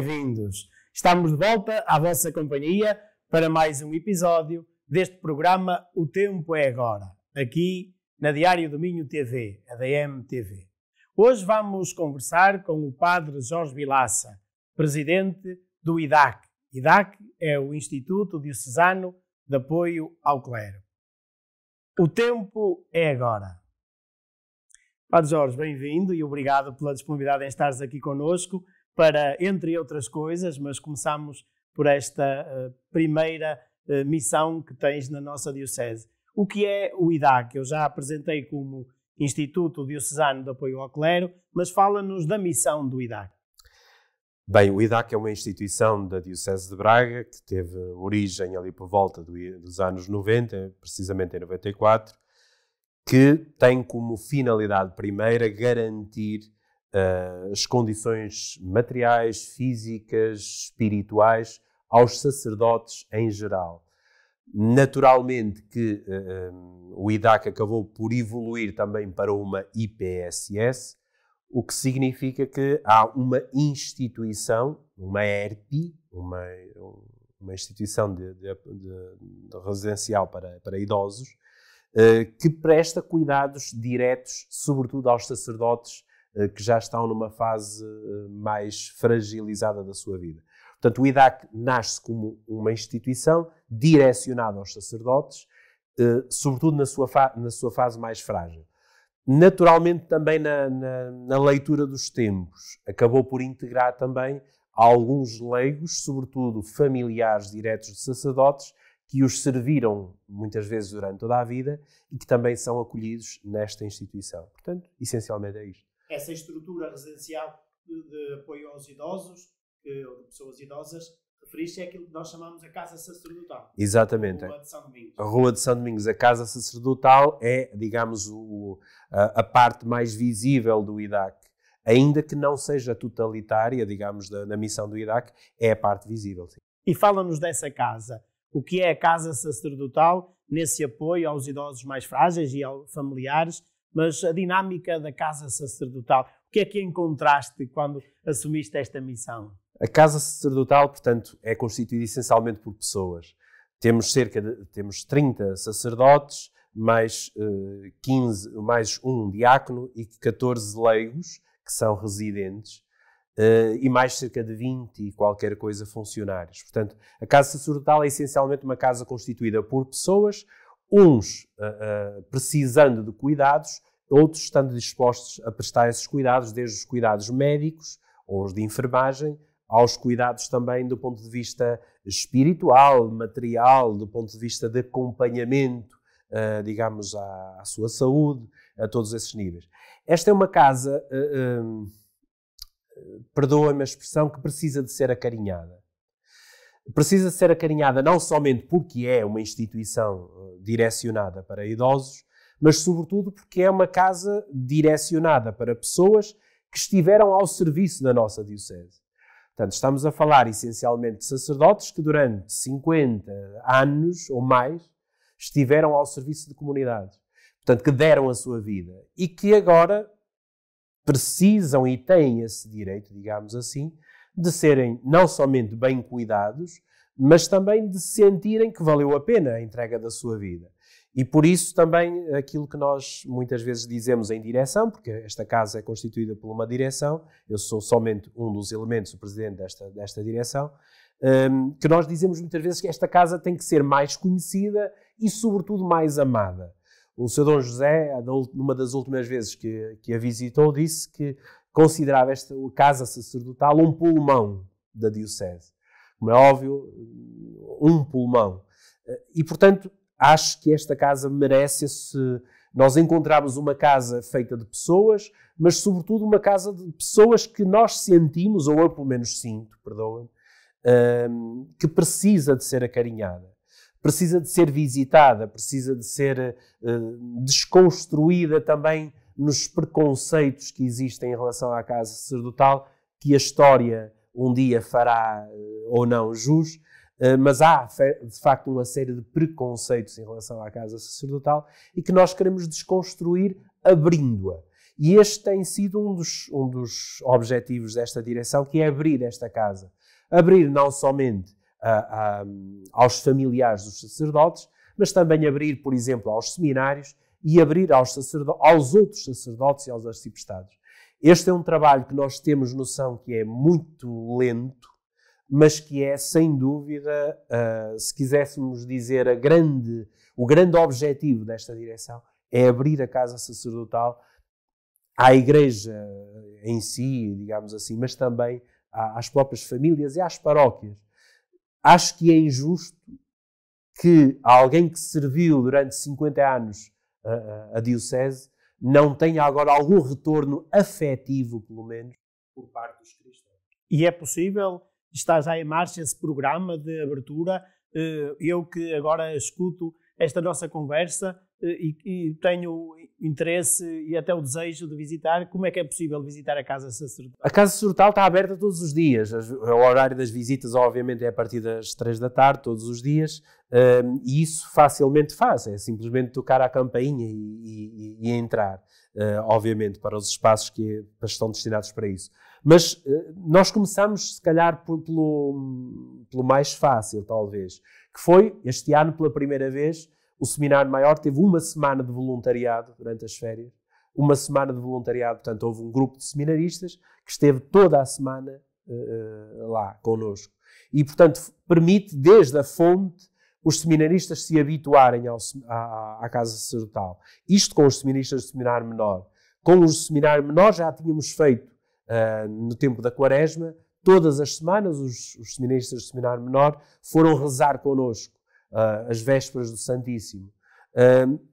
bem-vindos. Estamos de volta à vossa companhia para mais um episódio deste programa O Tempo é Agora, aqui na Diário do Minho TV, a DMTV. Hoje vamos conversar com o padre Jorge Vilaça, presidente do IDAC. IDAC é o Instituto Diocesano de Apoio ao Clero. O tempo é agora. Padre Jorge, bem-vindo e obrigado pela disponibilidade em estares aqui conosco para, entre outras coisas, mas começamos por esta eh, primeira eh, missão que tens na nossa Diocese. O que é o IDAC? Eu já apresentei como Instituto Diocesano de Apoio ao Clero, mas fala-nos da missão do IDAC. Bem, o IDAC é uma instituição da Diocese de Braga que teve origem ali por volta dos anos 90, precisamente em 94, que tem como finalidade primeira garantir eh, as condições materiais, físicas, espirituais aos sacerdotes em geral. Naturalmente que um, eh, eh, o IDAC acabou por evoluir também para uma IPSS, o que significa que há uma instituição, uma ERP, uma, uma instituição de, de, de, de residencial para, para idosos, uh, que presta cuidados diretos, sobretudo aos sacerdotes eh, que já estão numa fase eh, mais fragilizada da sua vida. Portanto, o IDAC nasce como uma instituição direcionada aos sacerdotes, eh, sobretudo na sua, na sua fase mais frágil. Naturalmente, também na, na, na leitura dos tempos, acabou por integrar também alguns leigos, sobretudo familiares diretos de sacerdotes, que os serviram muitas vezes durante toda a vida e que também são acolhidos nesta instituição. Portanto, essencialmente é isto essa estrutura residencial de, de apoio aos idosos, que, ou de pessoas idosas, referiste é aquilo que nós chamamos a Casa Sacerdotal. Exatamente. A Rua de São Domingos. A Rua de São Domingos, a Casa Sacerdotal, é, digamos, o, a, a parte mais visível do IDAC. Ainda que não seja totalitária, digamos, da, na missão do IDAC, é a parte visível. Sim. E fala-nos dessa casa. O que é a Casa Sacerdotal nesse apoio aos idosos mais frágeis e aos familiares mas a dinâmica da casa sacerdotal. O que é que encontraste quando assumiste esta missão? A casa sacerdotal, portanto, é constituída essencialmente por pessoas. Temos cerca de temos 30 sacerdotes, mais 15, eh, mais um diácono e 14 leigos que são residentes. Uh, e mais cerca de 20 e qualquer coisa funcionários. Portanto, a Casa Sacerdotal é essencialmente uma casa constituída por pessoas uns uh, uh, precisando de cuidados, outros estando dispostos a prestar esses cuidados, desde os cuidados médicos ou os de enfermagem, aos cuidados também do ponto de vista espiritual, material, do ponto de vista de acompanhamento, uh, digamos, à, à, sua saúde, a todos esses níveis. Esta é uma casa, uh, perdoa-me a expressão, que precisa de ser acarinhada precisa ser acarinhada não somente porque é uma instituição eh, direcionada para idosos, mas sobretudo porque é uma casa direcionada para pessoas que estiveram ao serviço da nossa diocese. Portanto, estamos a falar essencialmente de sacerdotes que durante 50 anos ou mais estiveram ao serviço de comunidades. Portanto, que deram a sua vida e que agora precisam e têm esse direito, digamos assim, de serem não somente bem cuidados, mas também de sentirem que valeu a pena a entrega da sua vida. E por isso também aquilo que nós muitas vezes dizemos em direção, porque esta casa é constituída por uma direção, eu sou somente um dos elementos, o presidente desta, desta direção, um, que nós dizemos muitas vezes que esta casa tem que ser mais conhecida e, sobretudo, mais amada. O Sr. Dom José, numa das últimas vezes que, que a visitou, disse que considerava esta casa sacerdotal um pulmão da Diocese. Como é óbvio, um pulmão. Eh, e, portanto, acho que esta casa merece se Nós encontramos uma casa feita de pessoas, mas, sobretudo, uma casa de pessoas que nós sentimos, ou eu pelo menos sinto, perdoa-me, ehm, que precisa de ser acarinhada, precisa de ser visitada, precisa de ser eh, desconstruída também nos preconceitos que existem em relação à casa sacerdotal, que a história um dia fará eh, ou não jus, eh, mas há de facto uma série de preconceitos em relação à casa sacerdotal e que nós queremos desconstruir abrindo-a. E este tem sido um dos, um dos objetivos desta direção, que é abrir esta casa. Abrir não somente a, a, aos familiares dos sacerdotes, mas também abrir, por exemplo, aos seminários e abrir aos, aos outros sacerdotes e aos arciprestados. Este é um trabalho que nós temos noção que é muito lento, mas que é, sem dúvida, uh, se quiséssemos dizer, grande, o grande objetivo desta direção é abrir a casa sacerdotal à igreja em si, digamos assim, mas também às próprias famílias e às paróquias. Acho que é injusto que alguém que serviu durante 50 anos a, a Diocese, não tenha agora algum retorno afetivo, pelo menos, por parte dos cristãos. E é possível? Está já em marcha esse programa de abertura? Eh, eu que agora escuto esta nossa conversa, e, e, tenho interesse e até o desejo de visitar, como é que é possível visitar a Casa Sacerdotal? A Casa Sacerdotal está aberta todos os dias. O horário das visitas, obviamente, é a partir das 3 da tarde, todos os dias, um, e isso facilmente faz, é simplesmente tocar a campainha e, e, e entrar, uh, obviamente, para os espaços que estão destinados para isso. Mas uh, nós começamos, se calhar, pelo, pelo mais fácil, talvez, que foi, este ano, pela primeira vez, o seminário maior teve uma semana de voluntariado durante as férias. Uma semana de voluntariado, portanto, houve um grupo de seminaristas que esteve toda a semana uh, lá connosco. E, portanto, permite, desde a fonte, os seminaristas se habituarem ao, à, à casa sacerdotal. Isto com os seminaristas do seminário menor. Com os seminário menor já tínhamos feito, uh, no tempo da quaresma, todas as semanas os, os seminaristas do seminário menor foram rezar connosco uh, as vésperas do Santíssimo. Uh, ah,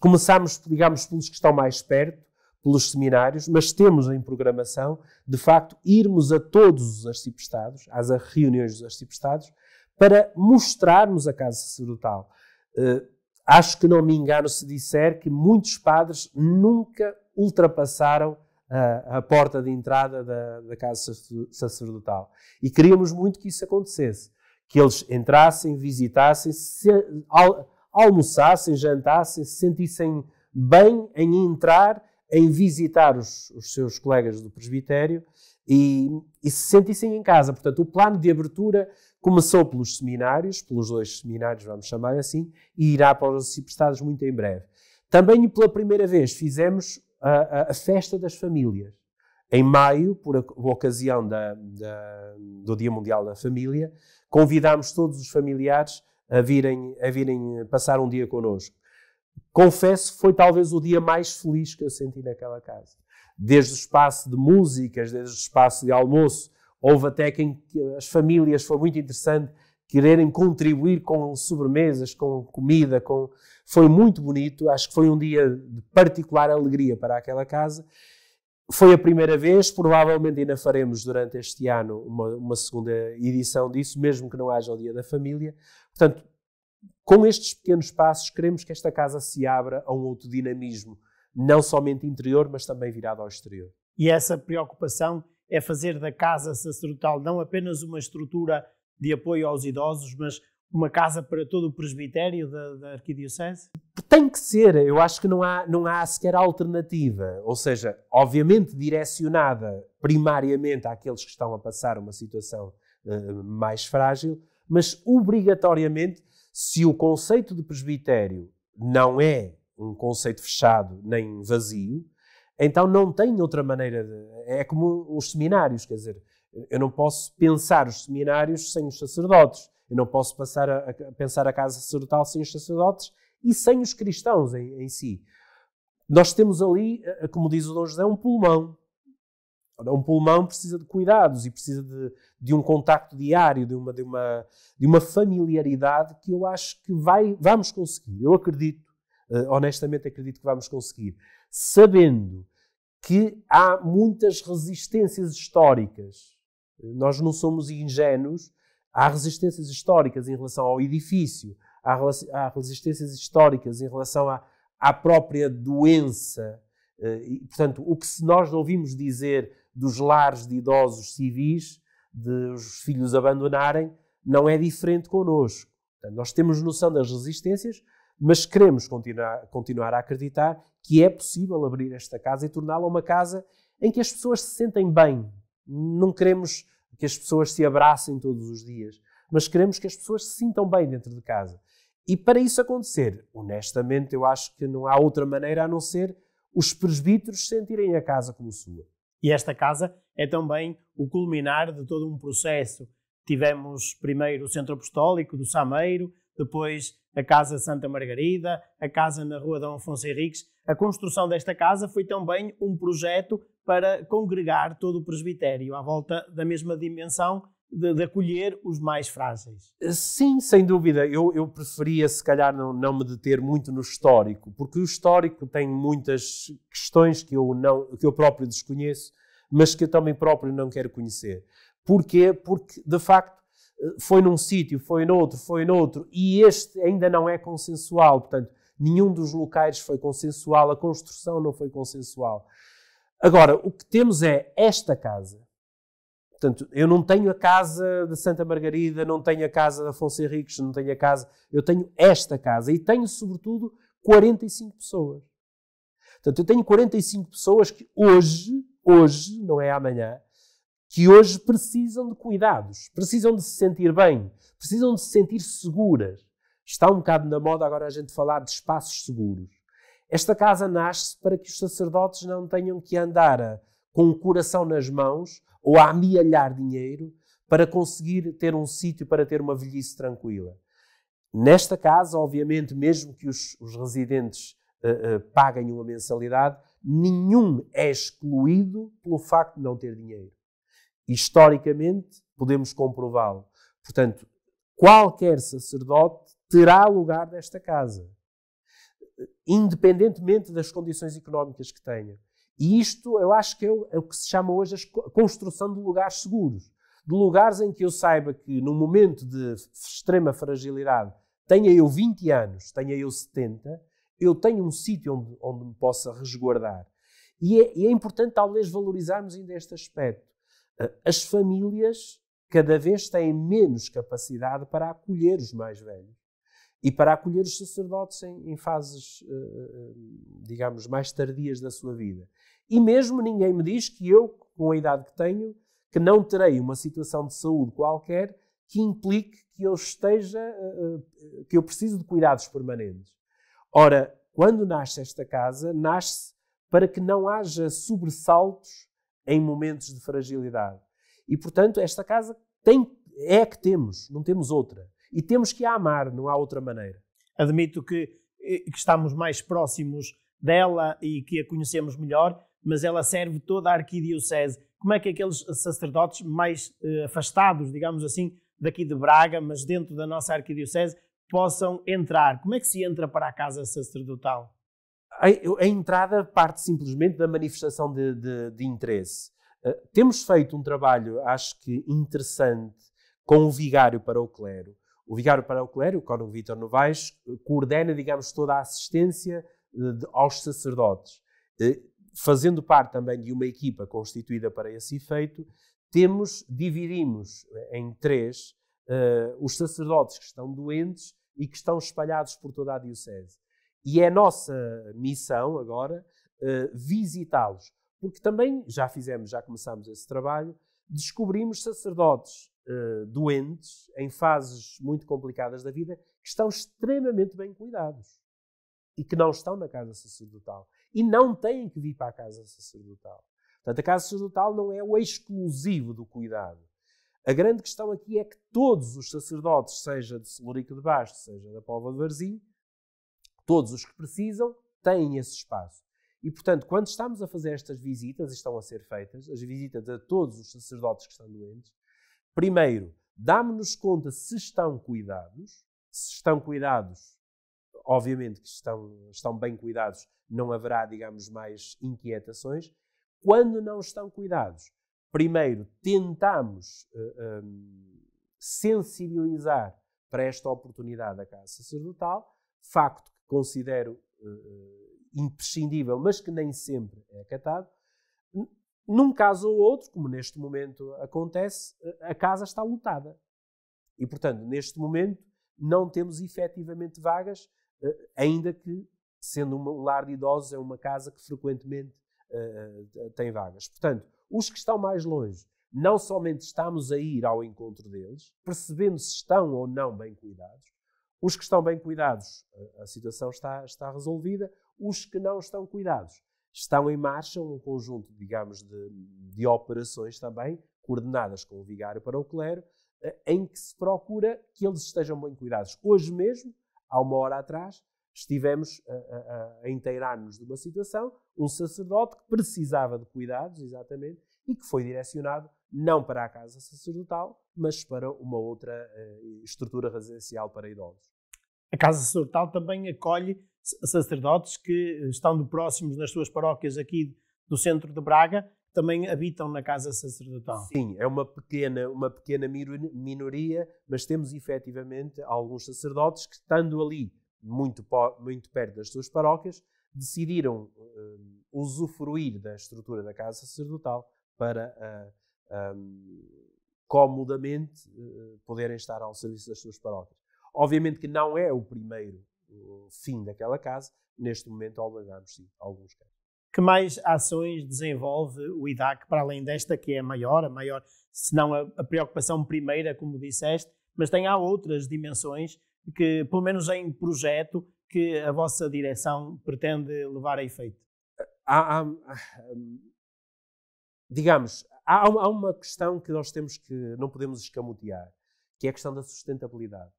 começámos, digamos, pelos que estão mais perto, pelos seminários, mas temos em programação, de facto, irmos a todos os arciprestados, às reuniões dos arciprestados, para mostrarmos a casa sacerdotal. Uh, acho que não me engano se disser que muitos padres nunca ultrapassaram a, a porta de entrada da, da casa sacerdotal. E queríamos muito que isso acontecesse que eles entrassem, visitassem, se, al, almoçassem, jantassem, se sentissem bem em entrar, em visitar os, os seus colegas do presbitério e, e, se sentissem em casa. Portanto, o plano de abertura começou pelos seminários, pelos dois seminários, vamos chamar assim, e irá para os estados muito em breve. Também pela primeira vez fizemos a, a, a festa das famílias em maio, por ocasião da, da, do Dia Mundial da Família, convidámos todos os familiares a virem, a virem passar um dia connosco. Confesso que foi talvez o dia mais feliz que eu senti naquela casa. Desde o espaço de músicas, desde o espaço de almoço, houve até quem as famílias, foi muito interessante, quererem contribuir com sobremesas, com comida, com foi muito bonito, acho que foi um dia de particular alegria para aquela casa foi a primeira vez, provavelmente ainda faremos durante este ano uma, uma, segunda edição disso, mesmo que não haja o Dia da Família. Portanto, com estes pequenos passos, queremos que esta casa se abra a um outro dinamismo, não somente interior, mas também virado ao exterior. E essa preocupação é fazer da casa sacerdotal não apenas uma estrutura de apoio aos idosos, mas uma casa para todo o presbitério da, da Arquidiocese? Tem que ser, eu acho que não há, não há sequer alternativa. Ou seja, obviamente direcionada primariamente àqueles que estão a passar uma situação uh, mais frágil, mas obrigatoriamente, se o conceito de presbitério não é um conceito fechado nem vazio, então não tem outra maneira. De, é como os seminários, quer dizer, eu não posso pensar os seminários sem os sacerdotes eu não posso passar a, a pensar a casa sacerdotal sem os sacerdotes e sem os cristãos em, em si. Nós temos ali, como diz o Dom José, um pulmão. Um pulmão precisa de cuidados e precisa de, de um contacto diário, de uma, de, uma, de uma familiaridade que eu acho que vai, vamos conseguir. Eu acredito, eh, honestamente acredito que vamos conseguir. Sabendo que há muitas resistências históricas. Eh, nós não somos ingênuos Há resistências históricas em relação ao edifício, há, resistências históricas em relação à, à própria doença. Eh, e, portanto, o que nós ouvimos dizer dos lares de idosos civis, de os filhos abandonarem, não é diferente connosco. Portanto, nós temos noção das resistências, mas queremos continuar, continuar a acreditar que é possível abrir esta casa e torná-la uma casa em que as pessoas se sentem bem. Não queremos que as pessoas se abracem todos os dias, mas queremos que as pessoas se sintam bem dentro de casa. E para isso acontecer, honestamente, eu acho que não há outra maneira a não ser os presbíteros sentirem a casa como sua. E esta casa é também o culminar de todo um processo. Tivemos primeiro o Centro Apostólico do Sameiro, depois a Casa Santa Margarida, a casa na Rua Dom Afonso Henriques. A construção desta casa foi também um projeto para congregar todo o presbitério à volta da mesma dimensão de, de acolher os mais frágeis. Sim, sem dúvida. Eu, eu preferia, se calhar, não, não, me deter muito no histórico, porque o histórico tem muitas questões que eu, não, que eu próprio desconheço, mas que eu também próprio não quero conhecer. Porquê? Porque, de facto, foi num sítio, foi noutro, foi noutro, e este ainda não é consensual, portanto, nenhum dos locais foi consensual, a construção não foi consensual. Agora, o que temos é esta casa. Portanto, eu não tenho a casa de Santa Margarida, não tenho a casa da Afonso Henriques, não tenho a casa. Eu tenho esta casa e tenho, sobretudo, 45 pessoas. Portanto, eu tenho 45 pessoas que hoje, hoje, não é amanhã, que hoje precisam de cuidados, precisam de se sentir bem, precisam de se sentir seguras. Está um bocado na moda agora a gente falar de espaços seguros. Esta casa nasce para que os sacerdotes não tenham que andar a, com o coração nas mãos ou a amealhar dinheiro para conseguir ter um sítio para ter uma velhice tranquila. Nesta casa, obviamente, mesmo que os, os residentes uh, uh, paguem uma mensalidade, nenhum é excluído pelo facto de não ter dinheiro. Historicamente, podemos comprová-lo. Portanto, qualquer sacerdote terá lugar nesta casa, independentemente das condições económicas que tenha. E isto eu acho que é o, é que se chama hoje a construção de lugares seguros. De lugares em que eu saiba que, no momento de extrema fragilidade, tenha eu 20 anos, tenha eu 70, eu tenho um sítio onde, onde me possa resguardar. E é, é importante, talvez, valorizarmos ainda este aspecto. As famílias cada vez têm menos capacidade para acolher os mais velhos e para acolher os sacerdotes em, em fases, eh, eh, digamos, mais tardias da sua vida. E mesmo ninguém me diz que eu, com a idade que tenho, que não terei uma situação de saúde qualquer que implique que eu esteja, eh, que eu preciso de cuidados permanentes. Ora, quando nasce esta casa, nasce para que não haja sobressaltos em momentos de fragilidade. E, portanto, esta casa tem, é a que temos, não temos outra. E temos que a amar, não há outra maneira. Admito que, eh, que estamos mais próximos dela e que a conhecemos melhor, mas ela serve toda a arquidiocese. Como é que aqueles sacerdotes mais eh, afastados, digamos assim, daqui de Braga, mas dentro da nossa arquidiocese, possam entrar? Como é que se entra para a casa sacerdotal? a, entrada parte simplesmente da manifestação de, de, de interesse. Uh, temos feito um trabalho, acho que interessante, com o Vigário para o Clero. O Vigário para o Clero, o Cónigo Vítor Novaes, coordena, digamos, toda a assistência eh, de, aos sacerdotes. Uh, fazendo parte também de uma equipa constituída para esse efeito, temos, dividimos eh, em três os sacerdotes que estão doentes e que estão espalhados por toda a Diocese e é nossa missão agora eh, visitá-los, porque também já fizemos, já começámos esse trabalho, descobrimos sacerdotes eh, doentes, em fases muito complicadas da vida, que estão extremamente bem cuidados e que não estão na casa sacerdotal e não têm que vir para a casa sacerdotal. Portanto, a casa sacerdotal não é o exclusivo do cuidado. A grande questão aqui é que todos os sacerdotes, seja de Celorico de Basto, seja da Póvoa de Varzim, Todos os que precisam têm esse espaço. E, portanto, quando estamos a fazer estas visitas, estão a ser feitas, as visitas a todos os sacerdotes que estão doentes, primeiro, damos-nos conta se estão cuidados, se estão cuidados, obviamente que estão, estão bem cuidados, não haverá, digamos, mais inquietações. Quando não estão cuidados, primeiro tentamos uh, eh, um, ehm, sensibilizar para esta oportunidade da Casa Sacerdotal, facto considero uh, imprescindível, mas que nem sempre é acatado, num caso ou outro, como neste momento acontece, eh, a casa está lotada. E, portanto, neste momento não temos efetivamente vagas, eh, ainda que, sendo um lar de idosos, é uma casa que frequentemente uh, tem vagas. Portanto, os que estão mais longe, não somente estamos a ir ao encontro deles, percebendo se estão ou não bem cuidados, os que estão bem cuidados, a situação está, está resolvida. Os que não estão cuidados, estão em marcha um conjunto, digamos, de, de operações também, coordenadas com o vigário para o clero, eh, em que se procura que eles estejam bem cuidados. Hoje mesmo, há uma hora atrás, estivemos a, a, a inteirar-nos de uma situação, um sacerdote que precisava de cuidados, exatamente, e que foi direcionado não para a casa sacerdotal, mas para uma outra eh, estrutura residencial para idosos. A Casa Sacerdotal também acolhe sacerdotes que eh, estão próximos nas suas paróquias aqui do centro de Braga, também habitam na casa sacerdotal. Sim, é uma pequena, uma pequena minoria, mas temos efetivamente alguns sacerdotes que, estando ali muito, muito perto das suas paróquias, decidiram eh, usufruir da estrutura da casa sacerdotal para uh, eh, um, comodamente uh, poderem estar ao serviço das suas paróquias. Obviamente que não é o primeiro fim daquela casa, neste momento abordamos sim alguns casos. Que mais ações desenvolve o IDAC para além desta que é a maior, a maior, se não a, a preocupação primeira, como disseste, mas tem há outras dimensões que, pelo menos em projeto, que a vossa direção pretende levar a efeito? Há, há, digamos, há, há, uma questão que nós temos que não podemos escamotear, que é a questão da sustentabilidade.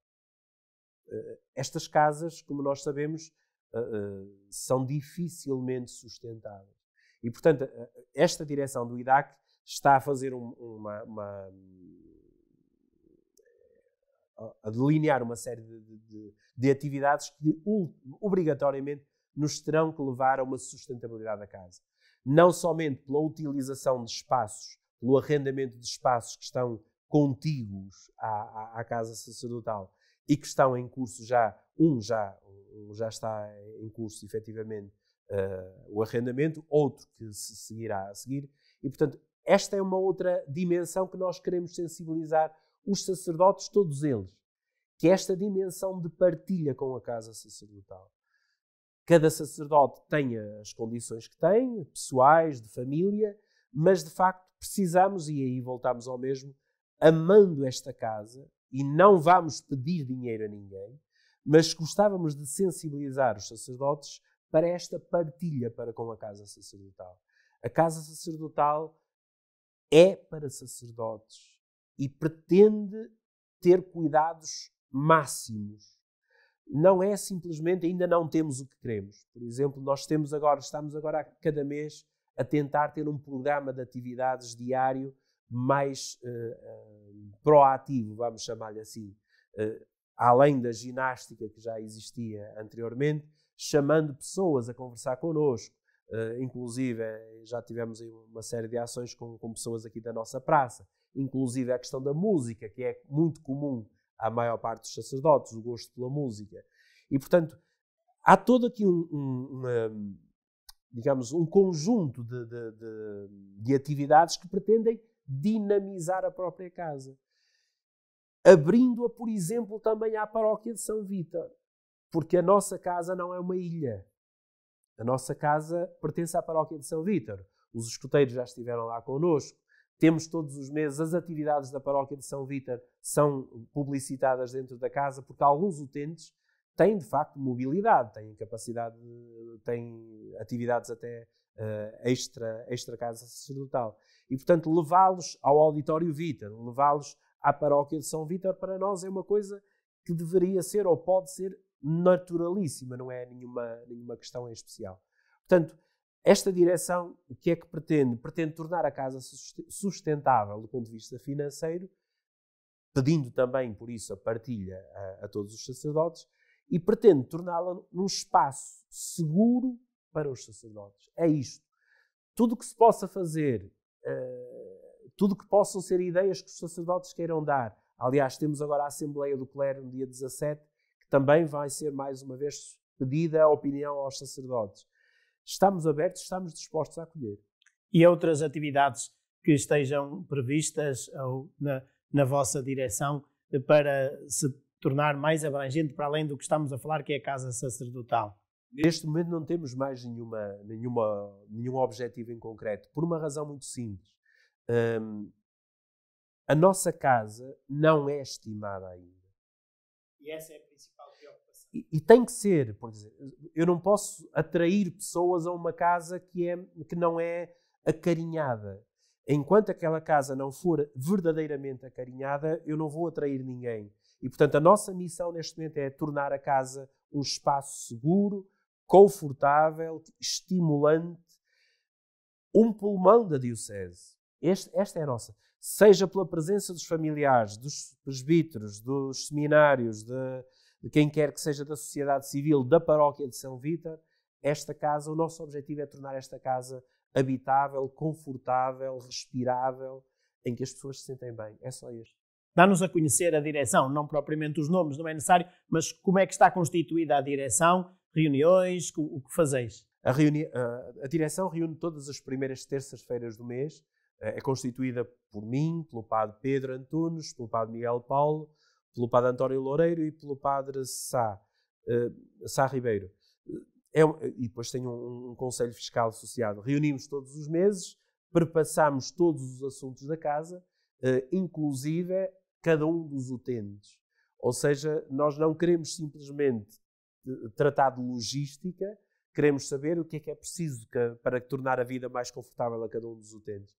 Eh, estas casas, como nós sabemos, eh, eh, são dificilmente sustentáveis. E, portanto, esta direção do IDAC está a fazer uma. uma a delinear uma série de, de, de atividades que obrigatoriamente nos terão que levar a uma sustentabilidade da casa. Não somente pela utilização de espaços, pelo arrendamento de espaços que estão contíguos à, à, à casa sacerdotal, e que estão em curso já, um já, um já está em curso efetivamente uh, o arrendamento, outro que se seguirá a seguir. E, portanto, esta é uma outra dimensão que nós queremos sensibilizar os sacerdotes, todos eles, que é esta dimensão de partilha com a casa sacerdotal. Cada sacerdote tem as condições que tem, pessoais, de família, mas de facto precisamos, e aí voltamos ao mesmo, amando esta casa, e não vamos pedir dinheiro a ninguém, mas gostávamos de sensibilizar os sacerdotes para esta partilha para com a casa sacerdotal. A casa sacerdotal é para sacerdotes e pretende ter cuidados máximos. Não é simplesmente ainda não temos o que queremos. Por exemplo, nós temos agora, estamos agora a cada mês a tentar ter um programa de atividades diário mais uh, uh, proativo, vamos chamar-lhe assim, uh, além da ginástica que já existia anteriormente, chamando pessoas a conversar connosco. inclusive, já tivemos uma série de ações com, com pessoas aqui da nossa praça. Inclusive, a questão da música, que é muito comum à maior parte dos sacerdotes, o gosto pela música. E, portanto, há todo aqui um, um, ehm, digamos, um conjunto de, de, de, de atividades que pretendem dinamizar a própria casa. Abrindo-a, por exemplo, também à paróquia de São Vítor, porque a nossa casa não é uma ilha. A nossa casa pertence à paróquia de São Vítor. Os escuteiros já estiveram lá connosco. Temos todos os meses as atividades da paróquia de São Vítor são publicitadas dentro da casa, porque alguns utentes têm de facto mobilidade, têm capacidade, têm atividades até uh, extra, extra casa sacerdotal. E, portanto, levá-los ao auditório Vítor, levá-los à paróquia de São Vítor, para nós é uma coisa que deveria ser ou pode ser naturalíssima, não é nenhuma, nenhuma questão em especial. Portanto, esta direção, o que é que pretende? Pretende tornar a casa sustentável do ponto de vista financeiro, pedindo também, por isso, a partilha a, a todos os sacerdotes, e pretende torná-la num espaço seguro para os sacerdotes. É isto. Tudo o que se possa fazer, eh, tudo o que possam ser ideias que os sacerdotes queiram dar. Aliás, temos agora a Assembleia do Clero no dia 17, que também vai ser mais uma vez pedida a opinião aos sacerdotes. Estamos abertos, estamos dispostos a acolher. E outras atividades que estejam previstas ou na, na vossa direção para se tornar mais abrangente para além do que estamos a falar, que é a casa sacerdotal? Neste momento não temos mais nenhuma, nenhuma, nenhum objetivo em concreto, por uma razão muito simples. Um, a nossa casa não é estimada ainda. E essa é a principal preocupação. E, e tem que ser, por dizer, eu não posso atrair pessoas a uma casa que, é, que não é acarinhada. Enquanto aquela casa não for verdadeiramente acarinhada, eu não vou atrair ninguém. E, portanto, a nossa missão neste momento é tornar a casa um espaço seguro, confortável, estimulante, um pulmão da Diocese. Este, esta é a nossa. Seja pela presença dos familiares, dos presbíteros, dos seminários, de, de quem quer que seja da sociedade civil, da paróquia de São Vítor, esta casa, o nosso objetivo é tornar esta casa habitável, confortável, respirável, em que as pessoas se sentem bem. É só isto. Dá-nos a conhecer a direção, não propriamente os nomes, não é necessário, mas como é que está constituída a direção, reuniões? O, que fazeis? A, reuni a, direção reúne todas as primeiras terças-feiras do mês. Eh, é constituída por mim, pelo padre Pedro Antunes, pelo padre Miguel Paulo, pelo padre António Loureiro e pelo padre Sá, eh, Sá Ribeiro. Eh, é, e depois tem um, um conselho fiscal associado. Reunimos todos os meses, perpassamos todos os assuntos da casa, inclusive cada um dos utentes. Ou seja, nós não queremos simplesmente tratar de logística, queremos saber o que é que é preciso para tornar a vida mais confortável a cada um dos utentes.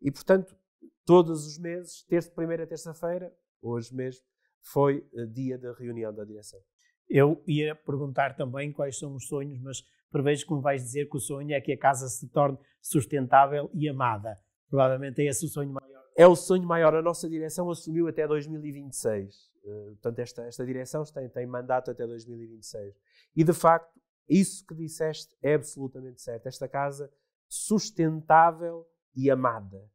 E, portanto, todos os meses, terça, primeira terça-feira, hoje mesmo, foi eh, dia da reunião da direção. Eu ia perguntar também quais são os sonhos, mas prevejo que me vais dizer que o sonho é que a casa se torne sustentável e amada. Provavelmente é esse o sonho maior. É o sonho maior. A nossa direção assumiu até 2026. Eh, portanto, esta, esta direção tem, tem mandato até 2026. E, de facto, isso que disseste é absolutamente certo. Esta casa sustentável e amada.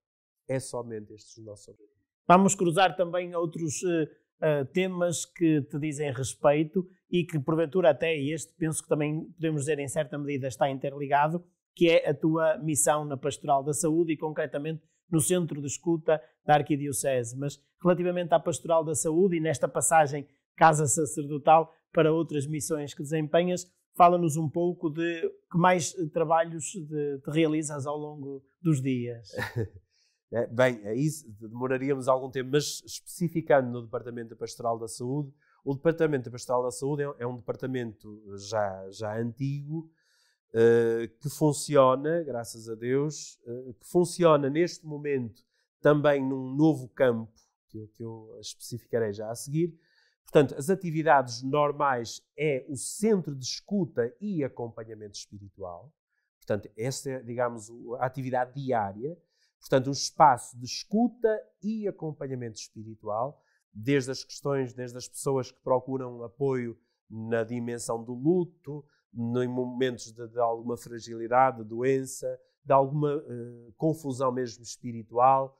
É somente estes o nossos objetivo. Vamos cruzar também outros uh, temas que te dizem respeito e que, porventura, até este, penso que também podemos dizer, em certa medida, está interligado, que é a tua missão na Pastoral da Saúde e, concretamente, no centro de escuta da Arquidiocese, mas relativamente à Pastoral da Saúde e nesta passagem Casa Sacerdotal para outras missões que desempenhas, fala-nos um pouco de que mais eh, trabalhos te realizas ao longo dos dias. É, bem, aí é demoraríamos algum tempo, mas especificando no Departamento da Pastoral da Saúde, o Departamento da Pastoral da Saúde é, é um departamento já, já antigo, eh, que funciona, graças a Deus, uh, que funciona neste momento também num novo campo, que eu, que eu especificarei já a seguir. Portanto, as atividades normais é o centro de escuta e acompanhamento espiritual. Portanto, essa é, digamos, a atividade diária. Portanto, um espaço de escuta e acompanhamento espiritual, desde as questões, desde as pessoas que procuram apoio na dimensão do luto, em momentos de, de alguma fragilidade, de doença, de alguma uh, confusão mesmo espiritual.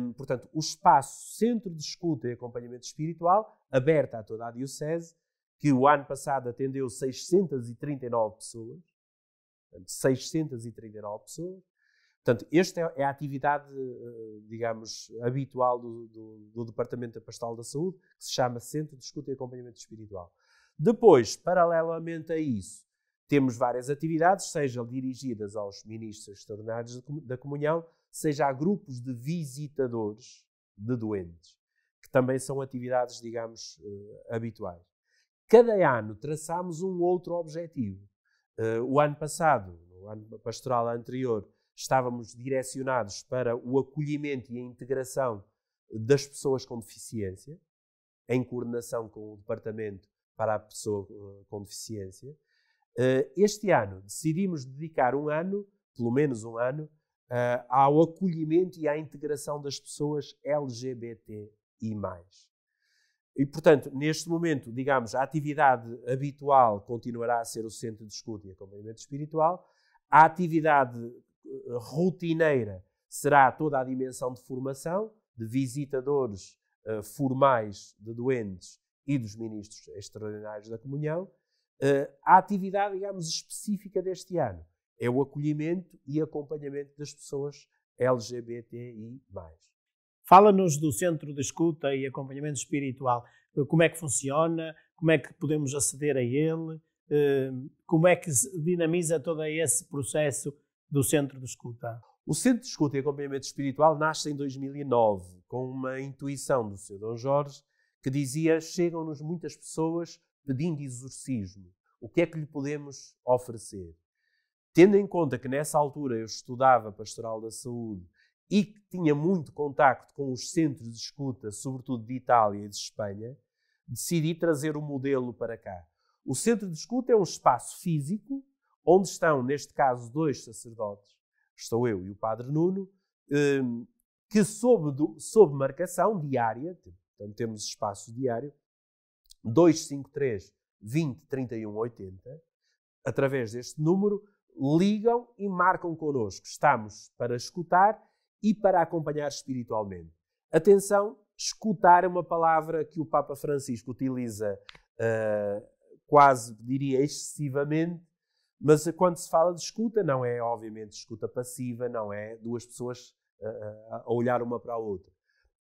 Um, portanto, o espaço Centro de Escuta e Acompanhamento Espiritual, aberto a toda a Diocese, que o ano passado atendeu 639 pessoas. Portanto, 639 pessoas. Portanto, esta é, é a atividade, eh, digamos, habitual do, do, do Departamento da Pastoral da Saúde, que se chama Centro de Escuta e Acompanhamento Espiritual. Depois, paralelamente a isso, temos várias atividades, seja dirigidas aos ministros extraordinários da comunhão, seja a grupos de visitadores de doentes, que também são atividades, digamos, eh, habituais. Cada ano traçamos um outro objetivo. Eh, o ano passado, no ano pastoral anterior, estávamos direcionados para o acolhimento e a integração das pessoas com deficiência, em coordenação com o Departamento para a pessoa eh, com deficiência. Eh, este ano decidimos dedicar um ano, pelo menos um ano, eh, ao acolhimento e à integração das pessoas LGBTI. E, portanto, neste momento, digamos, a atividade habitual continuará a ser o centro de escuta e acompanhamento espiritual. A atividade rotineira será toda a dimensão de formação, de visitadores uh, formais de doentes e dos ministros extraordinários da comunhão, eh, a atividade, digamos, específica deste ano é o acolhimento e acompanhamento das pessoas LGBTI+. Fala-nos do Centro de Escuta e Acompanhamento Espiritual. Eh, como é que funciona? Como é que podemos aceder a ele? Eh, como é que se dinamiza todo esse processo do Centro de Escuta? O Centro de Escuta e Acompanhamento Espiritual nasce em 2009, com uma intuição do Sr. Dom Jorge que dizia: Chegam-nos muitas pessoas pedindo exorcismo. O que é que lhe podemos oferecer? Tendo em conta que nessa altura eu estudava Pastoral da Saúde e que tinha muito contacto com os centros de escuta, sobretudo de Itália e de Espanha, decidi trazer o um modelo para cá. O centro de escuta é um espaço físico onde estão, neste caso, dois sacerdotes, estou eu e o Padre Nuno, eh, que sob, sob marcação diária, tipo, Portanto, temos espaço diário. 253 20 31 80. Através deste número, ligam e marcam connosco. Estamos para escutar e para acompanhar espiritualmente. Atenção, escutar é uma palavra que o Papa Francisco utiliza uh, quase, diria, excessivamente, mas quando se fala de escuta, não é, obviamente, escuta passiva, não é duas pessoas uh, a olhar uma para a outra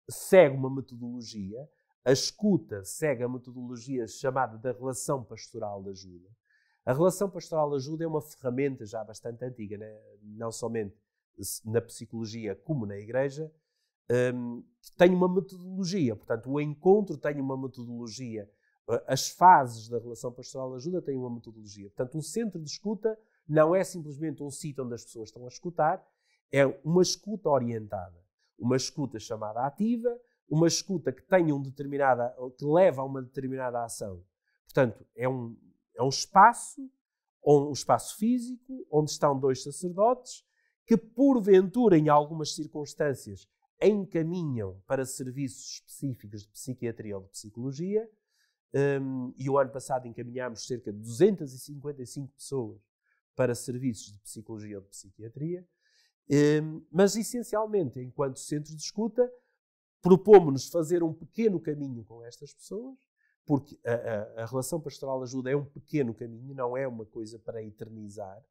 segue uma metodologia, a escuta segue a metodologia chamada da relação pastoral de ajuda. A relação pastoral de ajuda é uma ferramenta já bastante antiga, né? não somente na psicologia como na igreja, um, tem uma metodologia. Portanto, o encontro tem uma metodologia, as fases da relação pastoral de ajuda têm uma metodologia. Portanto, um centro de escuta não é simplesmente um sítio onde as pessoas estão a escutar, é uma escuta orientada uma escuta chamada ativa, uma escuta que tem um determinada, que leva a uma determinada ação. Portanto, é um, é um espaço, um espaço físico, onde estão dois sacerdotes que, porventura, em algumas circunstâncias, encaminham para serviços específicos de psiquiatria ou de psicologia. Um, e o ano passado encaminhámos cerca de 255 pessoas para serviços de psicologia ou de psiquiatria. Ehm, mas, essencialmente, enquanto centro de escuta, propomos-nos fazer um pequeno caminho com estas pessoas, porque a, a, a relação pastoral ajuda é um pequeno caminho, não é uma coisa para eternizar,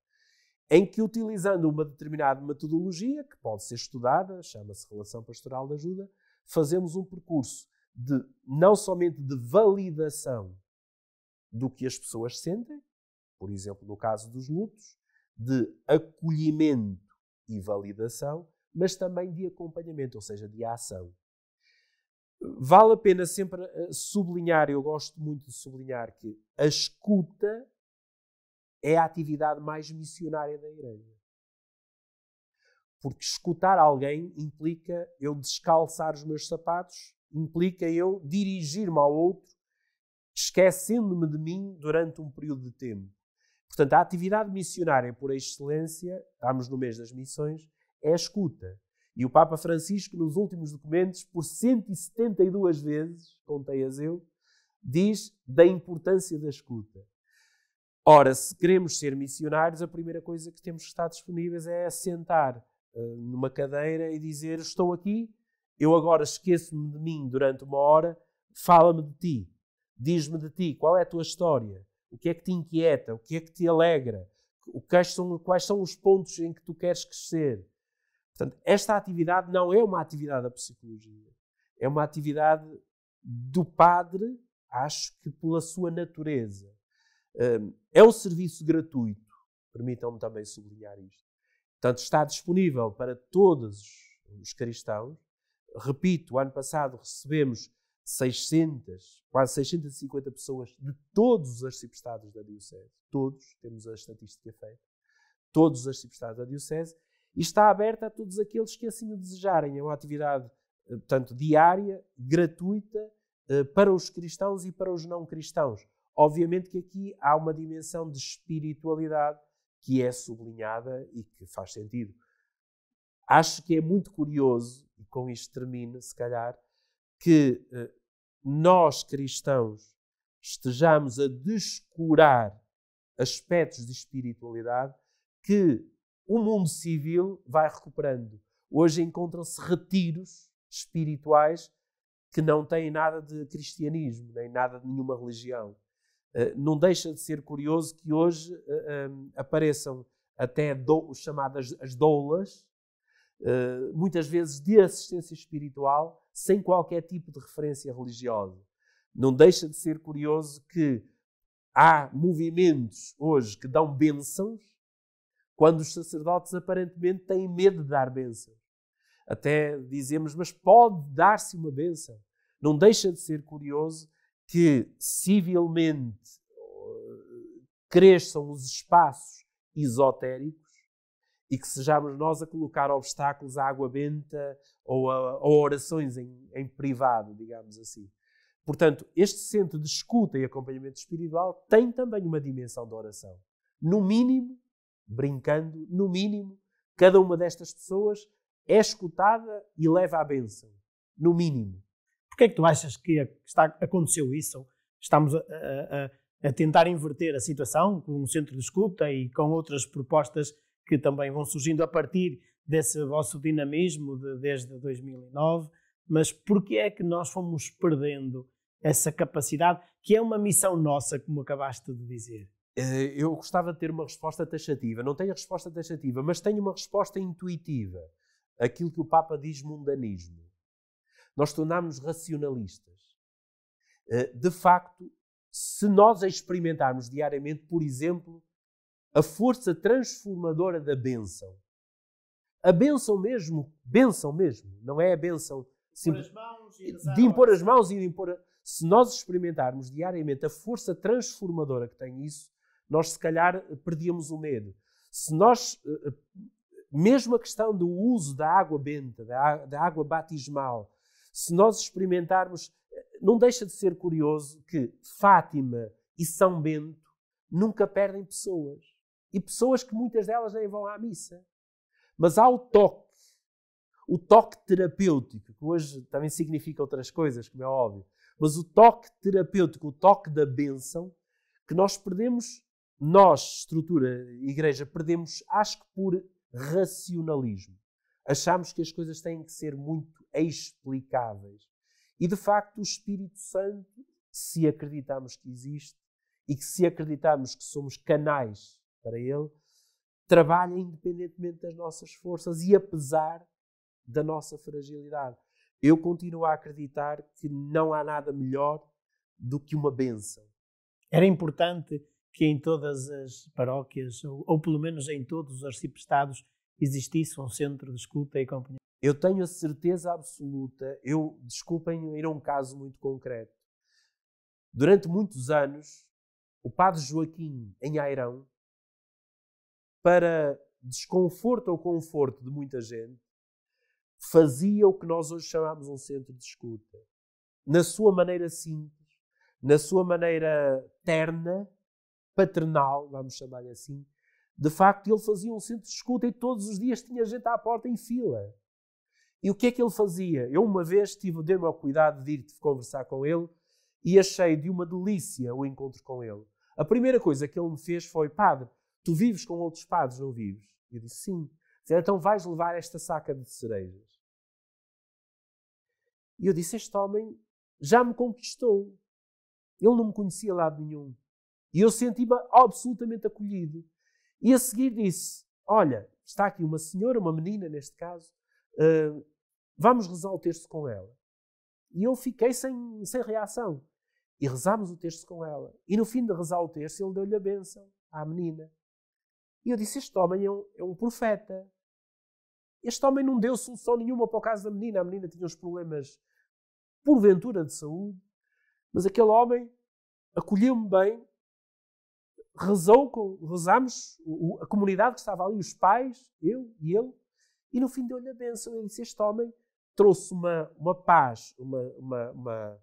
em que, utilizando uma determinada metodologia, que pode ser estudada, chama-se relação pastoral de ajuda, fazemos um percurso de não somente de validação do que as pessoas sentem, por exemplo, no caso dos lutos, de acolhimento e validação, mas também de acompanhamento, ou seja, de ação. Vale a pena sempre eh, sublinhar, eu gosto muito de sublinhar, que a escuta é a atividade mais missionária da igreja. Porque escutar alguém implica eu descalçar os meus sapatos, implica eu dirigir-me ao outro, esquecendo-me de mim durante um período de tempo. Portanto, a atividade missionária por excelência, estamos no mês das missões, é a escuta. E o Papa Francisco, nos últimos documentos, por 172 vezes, contei-as eu, diz da importância da escuta. Ora, se queremos ser missionários, a primeira coisa que temos que estar disponíveis é sentar uh, numa cadeira e dizer: Estou aqui, eu agora esqueço-me de mim durante uma hora, fala-me de ti, diz-me de ti, qual é a tua história, o que é que te inquieta, o que é que te alegra, quais são, quais são os pontos em que tu queres crescer. Portanto, esta atividade não é uma atividade da psicologia, é uma atividade do padre, acho que pela sua natureza. Hum, é um serviço gratuito, permitam-me também sublinhar isto. Portanto, está disponível para todos os cristãos. Repito, ano passado recebemos 600, quase 650 pessoas de todos os arciprestados da Diocese. Todos, temos a estatística feita. Todos os arciprestados da Diocese. E está aberta a todos aqueles que assim o desejarem. É uma atividade, eh, portanto, diária, gratuita, eh, para os cristãos e para os não cristãos. Obviamente que aqui há uma dimensão de espiritualidade que é sublinhada e que faz sentido. Acho que é muito curioso, e com isto termino, se calhar, que eh, nós cristãos estejamos a descurar aspectos de espiritualidade que o mundo civil vai recuperando. Hoje encontram-se retiros espirituais que não têm nada de cristianismo, nem nada de nenhuma religião. Eh, não deixa de ser curioso que hoje eh, ehm, apareçam até do, chamadas as doulas, muitas vezes de assistência espiritual, sem qualquer tipo de referência religiosa. Não deixa de ser curioso que há movimentos hoje que dão bênçãos quando os sacerdotes aparentemente têm medo de dar bênçãos. Até dizemos, mas pode dar-se uma bênção. Não deixa de ser curioso que civilmente eh, cresçam os espaços esotéricos e que sejamos nós a colocar obstáculos à água benta ou a, a orações em, em privado, digamos assim. Portanto, este centro de escuta e acompanhamento espiritual tem também uma dimensão de oração. No mínimo, brincando, no mínimo, cada uma destas pessoas é escutada e leva a bênção. No mínimo. Porquê é que tu achas que é, está, aconteceu isso? Estamos a, a, a tentar inverter a situação com um centro de escuta e com outras propostas que também vão surgindo a partir desse vosso dinamismo de, desde 2009, mas que é que nós fomos perdendo essa capacidade, que é uma missão nossa, como acabaste de dizer? Eh, eu gostava de ter uma resposta taxativa. Não tenho a resposta taxativa, mas tenho uma resposta intuitiva. Aquilo que o Papa diz mundanismo. Nós tornámos racionalistas. Eh, de facto, se nós experimentarmos diariamente, por exemplo, a força transformadora da bênção. A bênção mesmo, bênção mesmo, não é a bênção simples, de impor as mãos e de impor. A... Se nós experimentarmos diariamente a força transformadora que tem isso, nós se calhar perdíamos o medo. Se nós, eh, eh, mesmo a questão do uso da água benta, da água batismal, se nós experimentarmos, eh, não deixa de ser curioso que Fátima e São Bento nunca perdem pessoas. E pessoas que muitas delas nem vão à missa. Mas há o toque. O toque terapêutico, que hoje também significa outras coisas, como é óbvio. Mas o toque terapêutico, o toque da bênção, que nós perdemos, nós, estrutura, igreja, perdemos, acho que por racionalismo. Achamos que as coisas têm que ser muito explicáveis. E de facto, o Espírito Santo, se acreditamos que existe e que se acreditamos que somos canais para Ele, trabalha independentemente das nossas forças e apesar da nossa fragilidade. Eu continuo a acreditar que não há nada melhor do que uma benção. Era importante que em todas as paróquias, ou, ou pelo menos em todos os arciprestados, existisse um centro de escuta e companhia. Eu tenho a certeza absoluta, eu, desculpem ir a um caso muito concreto. Durante muitos anos, o padre Joaquim, em Airão, para desconforto ou conforto de muita gente, fazia o que nós hoje chamamos um centro de escuta. Na sua maneira simples, na sua maneira terna, paternal, vamos chamar-lhe assim, de facto ele fazia um centro de escuta e todos os dias tinha gente à porta em fila. E o que é que ele fazia? Eu uma vez tive, o me ao cuidado de ir conversar com ele e achei de uma delícia o encontro com ele. A primeira coisa que ele me fez foi, padre, Tu vives com outros padres, não vives? E eu disse, sim. Dizer, então vais levar esta saca de cerejas. E eu disse, este homem já me conquistou. Ele não me conhecia lado nenhum. E eu senti-me absolutamente acolhido. E a seguir disse, olha, está aqui uma senhora, uma menina neste caso, uh, vamos rezar o texto com ela. E eu fiquei sem, sem reação. E rezámos o texto com ela. E no fim de rezar o texto, ele deu-lhe a bênção à menina. E eu disse: Este homem é um, é um profeta. Este homem não deu solução nenhuma para o caso da menina. A menina tinha uns problemas, porventura, de saúde. Mas aquele homem acolheu-me bem, rezou com, a comunidade que estava ali, os pais, eu e ele, e no fim deu-lhe a bênção. Ele disse: Este homem trouxe uma, uma paz, uma, uma, uma,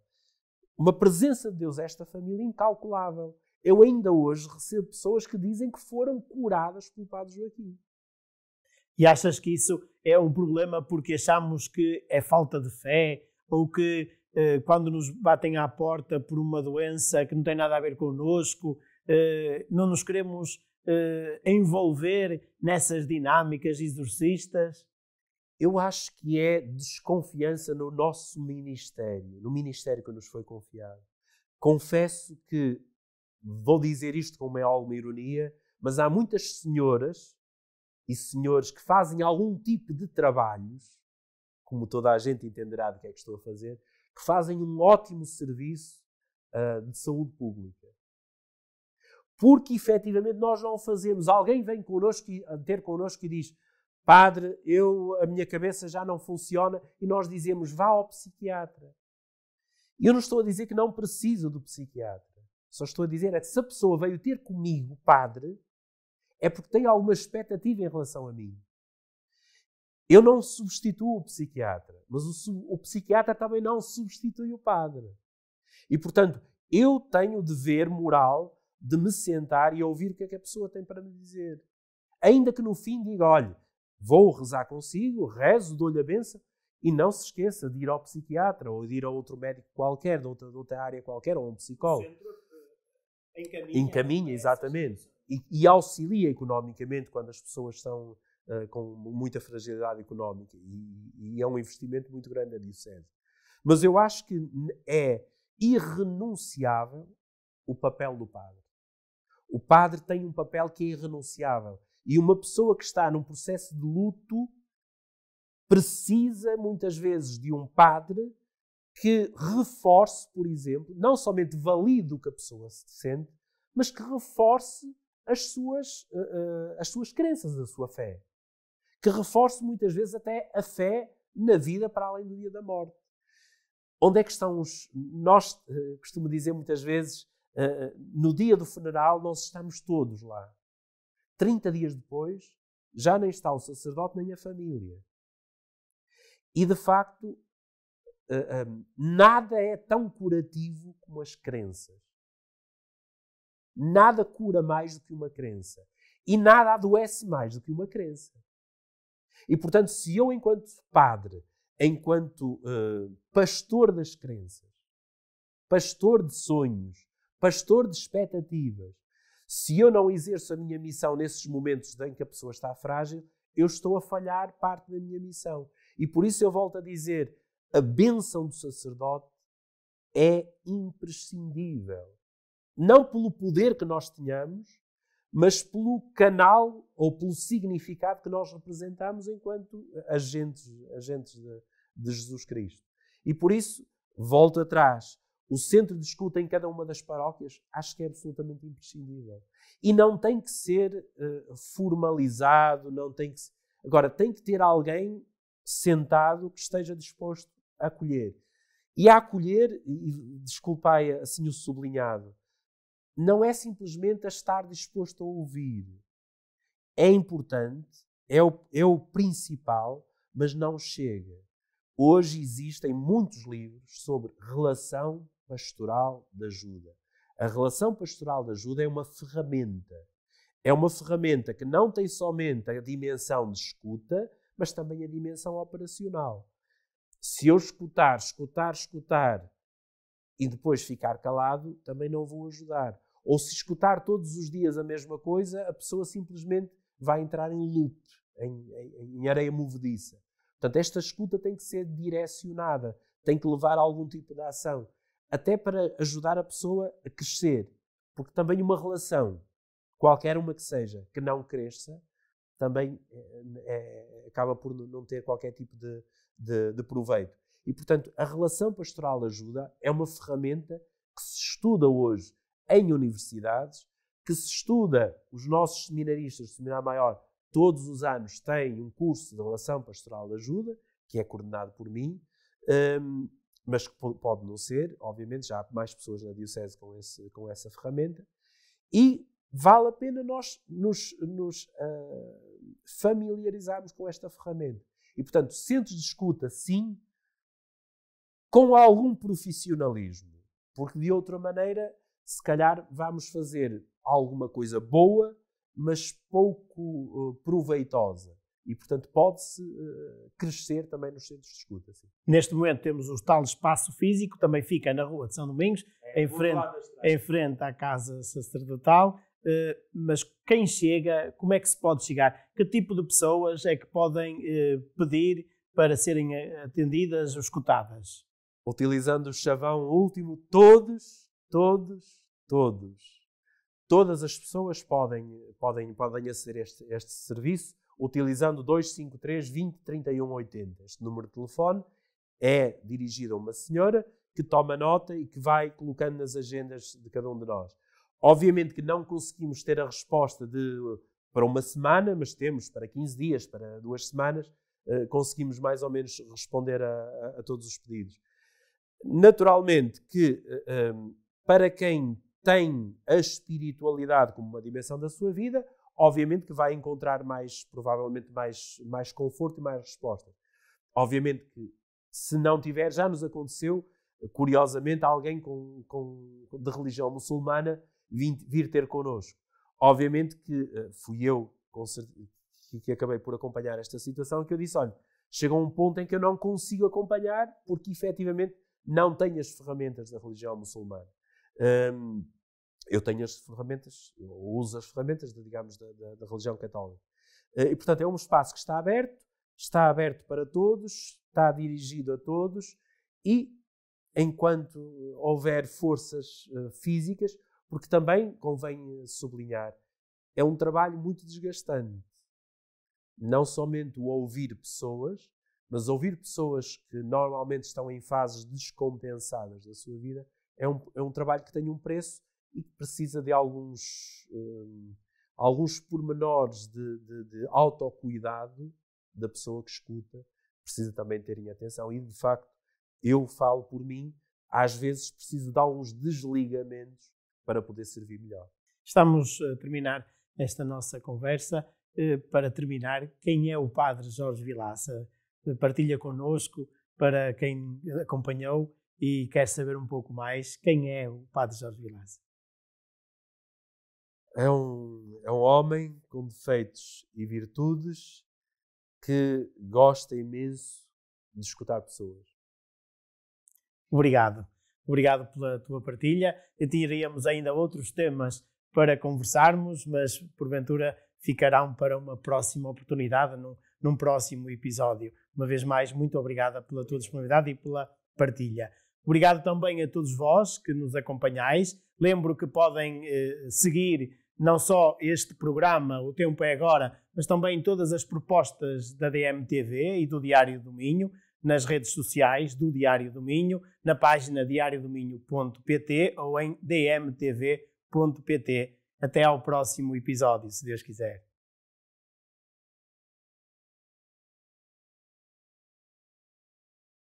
uma presença de Deus a esta família incalculável. Eu ainda hoje recebo pessoas que dizem que foram curadas pelo Padre Joaquim. E achas que isso é um problema porque achamos que é falta de fé ou que eh, quando nos batem à porta por uma doença que não tem nada a ver connosco, eh, não nos queremos eh, envolver nessas dinâmicas exorcistas? Eu acho que é desconfiança no nosso ministério, no ministério que nos foi confiado. Confesso que vou dizer isto com alguma ironia, mas há muitas senhoras e senhores que fazem algum tipo de trabalhos, como toda a gente entenderá do que é que estou a fazer, que fazem um ótimo serviço uh, de saúde pública. Porque efetivamente nós não fazemos. Alguém vem connosco e, ter connosco e diz: Padre, eu, a minha cabeça já não funciona, e nós dizemos: vá ao psiquiatra. Eu não estou a dizer que não preciso do psiquiatra. Só estou a dizer é que se a pessoa veio ter comigo, padre, é porque tem alguma expectativa em relação a mim. Eu não substituo o psiquiatra, mas o, o psiquiatra também não substitui o padre. E, portanto, eu tenho o dever moral de me sentar e ouvir o que é que a pessoa tem para me dizer. Ainda que no fim diga, olha, vou rezar consigo, rezo, dou-lhe a benção, e não se esqueça de ir ao psiquiatra ou de ir a outro médico qualquer, de outra, de outra área qualquer, ou a um psicólogo. Centro encaminha, encaminha exatamente, e, e, auxilia economicamente quando as pessoas estão uh, ah, com muita fragilidade económica. E, e, é um investimento muito grande a Diocese. Mas eu acho que é irrenunciável o papel do padre. O padre tem um papel que é irrenunciável. E uma pessoa que está num processo de luto precisa muitas vezes de um padre que reforce, por exemplo, não somente valide o que a pessoa se sente, mas que reforce as suas, uh, uh, as suas crenças, a sua fé. Que reforce muitas vezes até a fé na vida para além do dia da morte. Onde é que estão os. Nós, uh, costumo dizer muitas vezes, no dia do funeral, nós estamos todos lá. Trinta dias depois, já nem está o sacerdote nem a família. E de facto, uh, ah, um, ah, nada é tão curativo como as crenças. Nada cura mais do que uma crença. E nada adoece mais do que uma crença. E, portanto, se eu, enquanto padre, enquanto uh, pastor das crenças, pastor de sonhos, pastor de expectativas, se eu não exerço a minha missão nesses momentos em que a pessoa está frágil, eu estou a falhar parte da minha missão. E por isso eu volto a dizer: a bênção do sacerdote é imprescindível. Não pelo poder que nós tenhamos, mas pelo canal ou pelo significado que nós representamos enquanto agentes, agentes de, de Jesus Cristo. E por isso, volto atrás. O centro de escuta em cada uma das paróquias acho que é absolutamente imprescindível. E não tem que ser uh, formalizado, não tem que. Agora, tem que ter alguém sentado que esteja disposto acolher. E a acolher, e desculpai assim o sublinhado, não é simplesmente a estar disposto a ouvir. É importante, é o, é o principal, mas não chega. Hoje existem muitos livros sobre relação pastoral de ajuda. A relação pastoral de ajuda é uma ferramenta. É uma ferramenta que não tem somente a dimensão de escuta, mas também a dimensão operacional. Se eu escutar, escutar, escutar e depois ficar calado, também não vou ajudar. Ou se escutar todos os dias a mesma coisa, a pessoa simplesmente vai entrar em loop, em, em, em areia movediça. Portanto, esta escuta tem que ser direcionada, tem que levar a algum tipo de ação, até para ajudar a pessoa a crescer. Porque também uma relação, qualquer uma que seja, que não cresça, também é, é, acaba por não ter qualquer tipo de, de, de proveito. E, portanto, a relação pastoral ajuda é uma ferramenta que se estuda hoje em universidades, que se estuda, os nossos seminaristas do Seminário Maior, todos os anos têm um curso de relação pastoral de ajuda, que é coordenado por mim, um, mas que pode não ser, obviamente, já há mais pessoas na Diocese com, esse, com essa ferramenta, e vale a pena nós nos, nos uh, familiarizarmos com esta ferramenta. E, portanto, centros de escuta, sim, com algum profissionalismo, porque de outra maneira, se calhar, vamos fazer alguma coisa boa, mas pouco uh, proveitosa. E, portanto, pode-se uh, crescer também nos centros de escuta. Neste momento temos o tal espaço físico, também fica na rua de São Domingos, é, em, frente, em frente à Casa Sacerdotal. Eh, mas quem chega, como é que se pode chegar? Que tipo de pessoas é que podem eh, pedir para serem eh, atendidas ou escutadas? Utilizando o chavão último, todos, todos, todos. Todas as pessoas podem, podem, podem aceder este, este serviço utilizando 253 20 31 80. Este número de telefone é dirigido a uma senhora que toma nota e que vai colocando nas agendas de cada um de nós. Obviamente que não conseguimos ter a resposta de, para uma semana, mas temos para 15 dias, para duas semanas, eh, conseguimos mais ou menos responder a, a todos os pedidos. Naturalmente que eh, eh, para quem tem a espiritualidade como uma dimensão da sua vida, obviamente que vai encontrar mais, provavelmente, mais, mais conforto e mais resposta. Obviamente que se não tiver, já nos aconteceu, curiosamente, alguém com, com de religião muçulmana vir ter connosco. Obviamente que eh, fui eu que acabei por acompanhar esta situação que eu disse, olha, chega um ponto em que eu não consigo acompanhar porque efetivamente não tenho as ferramentas da religião muçulmana. Hum, eu tenho as ferramentas, uso as ferramentas, de, digamos, da, da, da, religião católica. Eh, e, portanto, é um espaço que está aberto, está aberto para todos, está dirigido a todos e, enquanto houver forças uh, físicas, porque também convém eh, sublinhar, é um trabalho muito desgastante. Não somente o ouvir pessoas, mas ouvir pessoas que normalmente estão em fases descompensadas da sua vida é um, é um trabalho que tem um preço e que precisa de alguns, um, alguns pormenores de, de, de autocuidado da pessoa que escuta, precisa também terem atenção. E, de facto, eu falo por mim, às vezes preciso de alguns desligamentos para poder servir melhor. Estamos a terminar esta nossa conversa. Eh, para terminar, quem é o Padre Jorge Vilaça? Eh, partilha connosco para quem acompanhou e quer saber um pouco mais quem é o Padre Jorge Vilaça. É um, é um homem com defeitos e virtudes que gosta imenso de escutar pessoas. Obrigado. Obrigado pela tua partilha. E teríamos ainda outros temas para conversarmos, mas porventura ficarão para uma próxima oportunidade, num, num próximo episódio. Uma vez mais, muito obrigada pela tua disponibilidade e pela partilha. Obrigado também a todos vós que nos acompanhais. Lembro que podem eh, seguir não só este programa, O Tempo é Agora, mas também todas as propostas da DMTV e do Diário do Minho nas redes sociais do Diário do Minho, na página diariodominho.pt ou em dmtv.pt. Até ao próximo episódio, se Deus quiser.